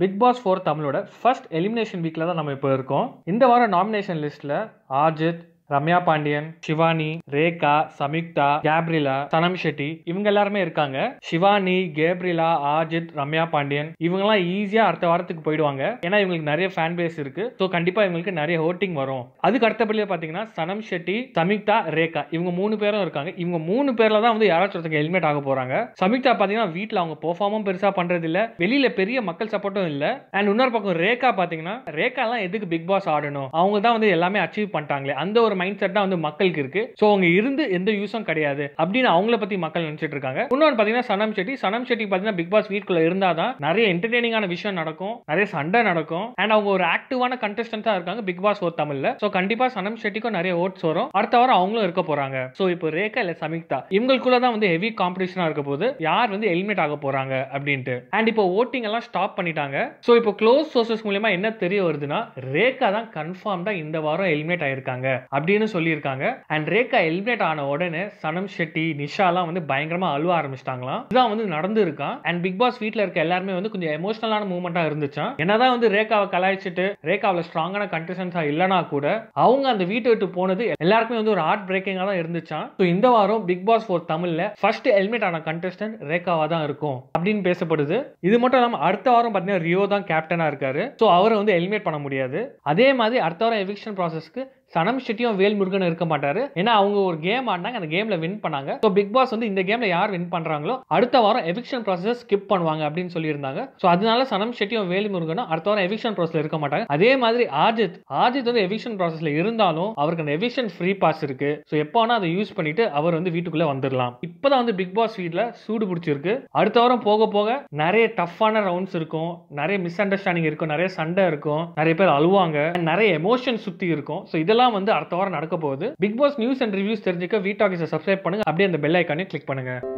big Boss four தமிழோட first elimination வீக்கில் தான் நம்ம இப்போ இருக்கோம் இந்த வாரம் நாமினேஷன் லிஸ்ட்டில் ஆர்ஜித் ரம்யா பாண்டியன் சிவானி ரேகா சமிக்தா கேப்ரிலா சனம் ஷெட்டி இவங்க எல்லாருமே இருக்காங்க சிவானி கேப்ரிலா ஆஜித் ரம்யா பாண்டியன் இவங்கெல்லாம் ஈஸியா அடுத்த வாரத்துக்கு போயிடுவாங்க ஏன்னா இவங்களுக்கு நிறைய ஃபேன் பேஸ் இருக்கு ஸோ கண்டிப்பா இவங்களுக்கு நிறைய ஹோட்டிங் வரும் அதுக்கு அடுத்தபடியே பாத்தீங்கன்னா சனம் ஷெட்டி சமிக்தா ரேகா இவங்க மூணு பேரும் இருக்காங்க இவங்க மூணு பேர்ல தான் வந்து யாராச்சும் ஒருத்தங்க ஹெல்மெட் ஆக போறாங்க சமிக்தா பாத்தீங்கன்னா வீட்டுல அவங்க பெர்ஃபார்மும் பெருசா பண்றது இல்ல வெளியில பெரிய மக்கள் சப்போர்ட்டும் இல்ல அண்ட் இன்னொரு பக்கம் ரேகா பாத்தீங்கன்னா ரேகா எல்லாம் எதுக்கு பிக் பாஸ் ஆடணும் அவங்க தான் வந்து எல்லாமே அச்சீவ் பண்ணிட்டாங்களே அந்த ஒரு ஒரு மைண்ட் செட் தான் வந்து மக்களுக்கு இருக்கு ஸோ அவங்க இருந்து எந்த யூஸும் கிடையாது அப்படின்னு அவங்கள பத்தி மக்கள் நினைச்சிட்டு இருக்காங்க இன்னொன்று பார்த்தீங்கன்னா சனம் செட்டி சனம் செட்டி பார்த்தீங்கன்னா பிக் பாஸ் வீட்டுக்குள்ள இருந்தால் தான் நிறைய என்டர்டெய்னிங்கான விஷயம் நடக்கும் நிறைய சண்டை நடக்கும் அண்ட் அவங்க ஒரு ஆக்டிவான கண்டஸ்டன்ஸாக இருக்காங்க பிக் பாஸ் ஓர் தமிழ்ல ஸோ கண்டிப்பாக சனம் செட்டிக்கும் நிறைய ஓட்ஸ் வரும் அடுத்த வாரம் அவங்களும் இருக்க போறாங்க ஸோ இப்போ ரேகா இல்லை சமிக்தா இவங்களுக்குள்ள தான் வந்து ஹெவி காம்படிஷனாக இருக்க போது யார் வந்து எலிமினேட் ஆக போறாங்க அப்படின்ட்டு அண்ட் இப்போ ஓட்டிங் எல்லாம் ஸ்டாப் பண்ணிட்டாங்க ஸோ இப்போ க்ளோஸ் சோர்சஸ் மூலியமா என்ன தெரிய வருதுன்னா ரேகா தான் கன்ஃபார்ம்டா இந்த வாரம் எலிமினேட் ஆயிருக்காங்க அப்படின்னு சொல்லியிருக்காங்க அண்ட் ரேகா எலிமினேட் ஆன உடனே சனம் ஷெட்டி நிஷாலாம் வந்து பயங்கரமா அழுவ ஆரம்பிச்சிட்டாங்களாம் இதுதான் வந்து நடந்திருக்கான் அண்ட் பிக் பாஸ் வீட்டில் இருக்க எல்லாருமே வந்து கொஞ்சம் எமோஷனலான மூமெண்ட்டாக இருந்துச்சான் என்னதான் வந்து ரேகாவை கலாய்ச்சிட்டு ரேகாவில் ஸ்ட்ராங்கான கண்டிஷன்ஸா இல்லைனா கூட அவங்க அந்த வீட்டை விட்டு போனது எல்லாருக்குமே வந்து ஒரு ஹார்ட் பிரேக்கிங்காக தான் இருந்துச்சான் ஸோ இந்த வாரம் பிக் பாஸ் ஃபோர் தமிழில் ஃபர்ஸ்ட் எலிமினேட் ஆன கண்டெஸ்டன்ட் ரேகாவாக தான் இருக்கும் அப்படின்னு பேசப்படுது இது மட்டும் இல்லாமல் அடுத்த வாரம் பார்த்தீங்கன்னா ரியோ தான் கேப்டனாக இருக்காரு ஸோ அவரை வந்து எலிமினேட் பண்ண முடியாது அதே மாதிரி அடுத்த வாரம் எவிக்ஷன் ப்ராசஸ்க்கு சனம் ஷெட்டியும் வேல்முருகன் இருக்க மாட்டாரு ஏன்னா அவங்க ஒரு கேம் ஆடினாங்க அந்த கேம்ல வின் பண்ணாங்க ஸோ பிக் பாஸ் வந்து இந்த கேம்ல யார் வின் பண்றாங்களோ அடுத்த வாரம் எவிக்ஷன் ப்ராசஸ் ஸ்கிப் பண்ணுவாங்க அப்படின்னு சொல்லியிருந்தாங்க ஸோ அதனால சனம் ஷெட்டியும் வேல்முருகனும் அடுத்த வாரம் எவிக்ஷன் ப்ராசஸ்ல இருக்க மாட்டாங்க அதே மாதிரி ஆஜித் ஆஜித் வந்து எவிக்ஷன் ப்ராசஸ்ல இருந்தாலும் அவருக்கு அந்த எவிக்ஷன் ஃப்ரீ பாஸ் இருக்கு ஸோ எப்போ அதை யூஸ் பண்ணிட்டு அவர் வந்து வீட்டுக்குள்ள வந்துடலாம் இப்போதான் வந்து பிக் பாஸ் வீட்ல சூடு பிடிச்சிருக்கு அடுத்த வாரம் போக போக நிறைய டஃப்பான ரவுண்ட்ஸ் இருக்கும் நிறைய மிஸ் அண்டர்ஸ்டாண்டிங் இருக்கும் நிறைய சண்டை இருக்கும் நிறைய பேர் அழுவாங்க நிறைய எமோஷன் சுத்தி இருக்கும் ஸோ இதெல்லாம் இதெல்லாம் வந்து அடுத்த வாரம் நடக்க போகுது Bigg Boss news and reviews தெரிஞ்சுக்க வீட் டாக்கிஸை சப்ஸ்கிரைப் பண்ணுங்க அப்படியே அந்த பெல் ஐக்கானே கிளிக் பண்ணுங்க